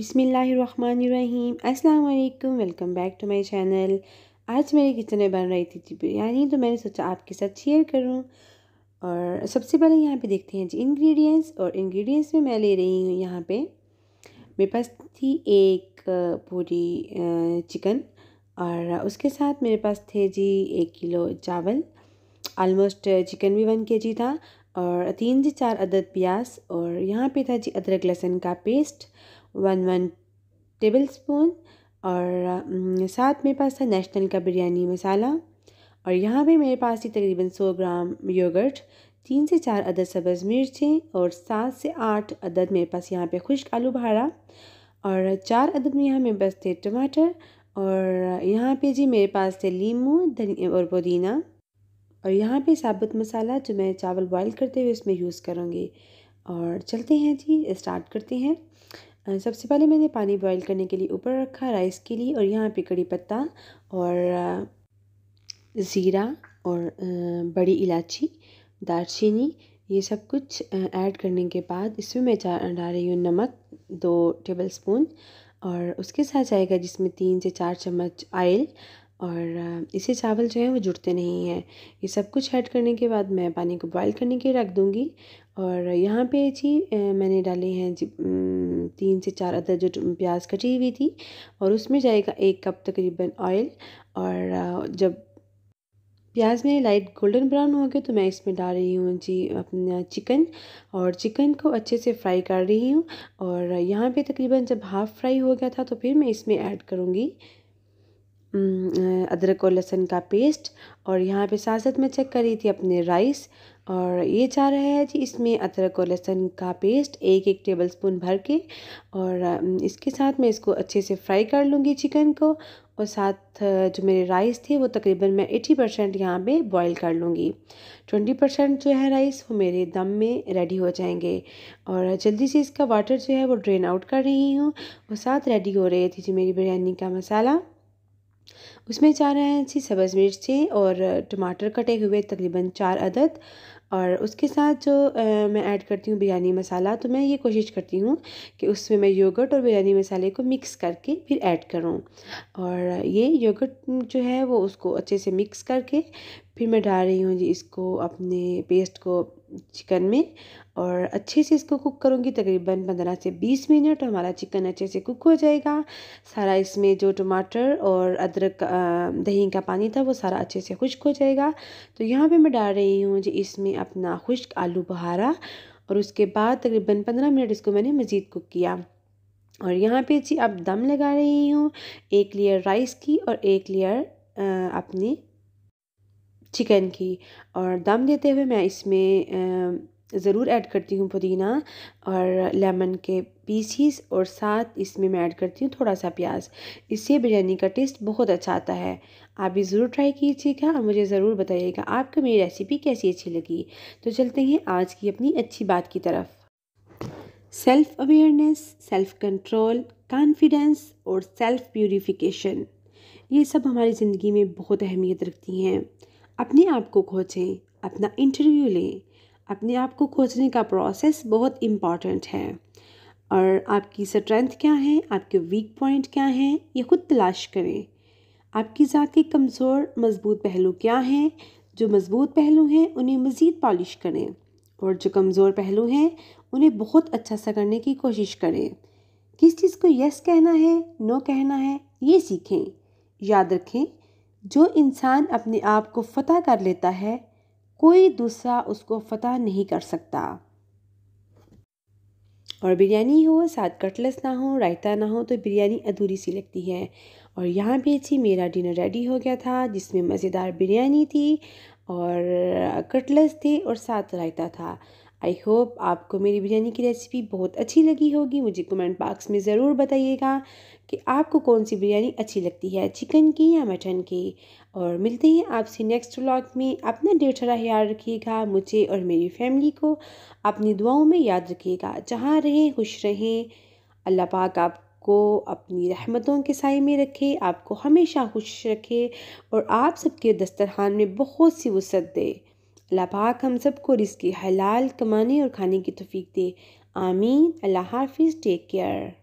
बिसमीम् अल्लाम welcome back to my channel आज मेरे किचन में बन रही थी जी बिरयानी तो मैंने सोचा आपके साथ शेयर करूं और सबसे पहले यहाँ पे देखते हैं जी इंग्रेडिएंट्स और इंग्रेडिएंट्स में मैं ले रही हूँ यहाँ पे मेरे पास थी एक पूरी चिकन और उसके साथ मेरे पास थे जी एक किलो चावल आलमोस्ट चिकन भी वन के जी था और तीन से चार अदद प्याज और यहाँ पे था जी अदरक लहसुन का paste one one tablespoon और साथ मेरे पास था नेशनल का बिरयानी मसाला और यहाँ पे मेरे पास थी तकरीबन सौ ग्राम योगर्ट तीन से चार अदद सब्ज़ मिर्चें और सात से आठ अदद मेरे पास यहाँ पे खुश्क आलू भाड़ा और चार अदद में यहाँ मेरे पास थे टमाटर और यहाँ पे जी मेरे पास थे लीमू धनिया और पुदीना और यहाँ पे साबुत मसाला जो मैं चावल बॉईल करते हुए इसमें यूज़ करूँगी और चलते हैं जी स्टार्ट करते हैं सबसे पहले मैंने पानी बॉईल करने के लिए ऊपर रखा राइस के लिए और यहाँ पे कड़ी पत्ता और ज़ीरा और बड़ी इलायची दालचीनी ये सब कुछ ऐड करने के बाद इसमें मैं डाल रही हूँ नमक दो टेबल स्पून और उसके साथ जाएगा जिसमें तीन से चार चम्मच आयल और इसे चावल जो है वो जुड़ते नहीं हैं ये सब कुछ ऐड करने के बाद मैं पानी को बॉईल करने के रख दूँगी और यहाँ पे जी मैंने डाले हैं जी तीन से चार अदर जो प्याज कटी हुई थी और उसमें जाएगा एक कप तकरीबन ऑयल और जब प्याज मेरे लाइट गोल्डन ब्राउन हो गए तो मैं इसमें डाल रही हूँ जी अपना चिकन और चिकन को अच्छे से फ्राई कर रही हूँ और यहाँ पे तकरीबन जब हाफ़ फ्राई हो गया था तो फिर मैं इसमें ऐड करूँगी अदरक और लहसुन का पेस्ट और यहाँ पे साथ साथ मैं चेक कर रही थी अपने राइस और ये जा रहा है जी इसमें अदरक और लहसुन का पेस्ट एक एक टेबल स्पून भर के और इसके साथ मैं इसको अच्छे से फ्राई कर लूँगी चिकन को और साथ जो मेरे राइस थे वो तकरीबन मैं एटी परसेंट यहाँ पर बॉयल कर लूँगी ट्वेंटी परसेंट जो है राइस वो मेरे दम में रेडी हो जाएंगे और जल्दी से इसका वाटर जो है वो ड्रेन आउट कर रही हूँ और साथ रेडी हो रहे थी जी मेरी बिरयानी का मसाला उसमें चार रहे हैं सब्ज़ मिर्ची और टमाटर कटे हुए तकरीबन चार अदद और उसके साथ जो आ, मैं ऐड करती हूँ बिरयानी मसाला तो मैं ये कोशिश करती हूँ कि उसमें मैं योगर्ट और बिरयानी मसाले को मिक्स करके फिर ऐड करूँ और ये योगर्ट जो है वो उसको अच्छे से मिक्स करके फिर मैं डाल रही हूँ जी इसको अपने पेस्ट को चिकन में और अच्छे से इसको कुक करूँगी तकरीबन पंद्रह से बीस मिनट हमारा चिकन अच्छे से कुक हो जाएगा सारा इसमें जो टमाटर और अदरक दही का पानी था वो सारा अच्छे से खुश्क हो जाएगा तो यहाँ पे मैं डाल रही हूँ जी इसमें अपना खुश्क आलू बहारा और उसके बाद तकरीबन पंद्रह मिनट इसको मैंने मज़ीद कुक किया और यहाँ पे जी अब दम लगा रही हूँ एक लेयर राइस की और एक लेयर अपनी चिकन की और दम देते हुए मैं इसमें ज़रूर ऐड करती हूँ पुदीना और लेमन के पीसीस और साथ इसमें मैं ऐड करती हूँ थोड़ा सा प्याज इससे बिरयानी का टेस्ट बहुत अच्छा आता है आप भी ज़रूर ट्राई कीजिएगा और मुझे ज़रूर बताइएगा आपको मेरी रेसिपी कैसी अच्छी लगी तो चलते हैं आज की अपनी अच्छी बात की तरफ self awareness self control confidence और सेल्फ प्योरीफिकेशन ये सब हमारी ज़िंदगी में बहुत अहमियत रखती हैं अपने आप को खोजें अपना इंटरव्यू लें अपने आप को खोजने का प्रोसेस बहुत इम्पॉर्टेंट है और आपकी स्ट्रेंथ क्या है आपके वीक पॉइंट क्या हैं ये खुद तलाश करें आपकी ज़ात के कमज़ोर मजबूत पहलू क्या हैं जो मजबूत पहलू हैं उन्हें मज़ीद पॉलिश करें और जो कमज़ोर पहलू हैं उन्हें बहुत अच्छा सा करने की कोशिश करें किस चीज़ को यस कहना है नो कहना है ये सीखें याद रखें जो इंसान अपने आप को फतह कर लेता है कोई दूसरा उसको फतह नहीं कर सकता और बिरयानी हो साथ कटलेस ना हो रायता ना हो तो बिरयानी अधूरी सी लगती है और यहाँ पे थी मेरा डिनर रेडी हो गया था जिसमें मज़ेदार बिरयानी थी और कटलेस थे और साथ रायता था आई होप आपको मेरी बिरयानी की रेसिपी बहुत अच्छी लगी होगी मुझे कमेंट बॉक्स में ज़रूर बताइएगा कि आपको कौन सी बिरयानी अच्छी लगती है चिकन की या मटन की और मिलते हैं आपसे नेक्स्ट व्लॉग में अपना ढेर सारा ख्याल रखिएगा मुझे और मेरी फैमिली को अपनी दुआओं में याद रखिएगा जहाँ रहें खुश रहें अल्लाह पाक आप को अपनी रहमतों के साय में रखे आपको हमेशा खुश रखे और आप सबके दस्तरखान में बहुत सी वसत दे लापाक हम सबको रिस्की हलाल कमाने और खाने की तफीक दे आमीन अल्लाह हाफिज़ टेक केयर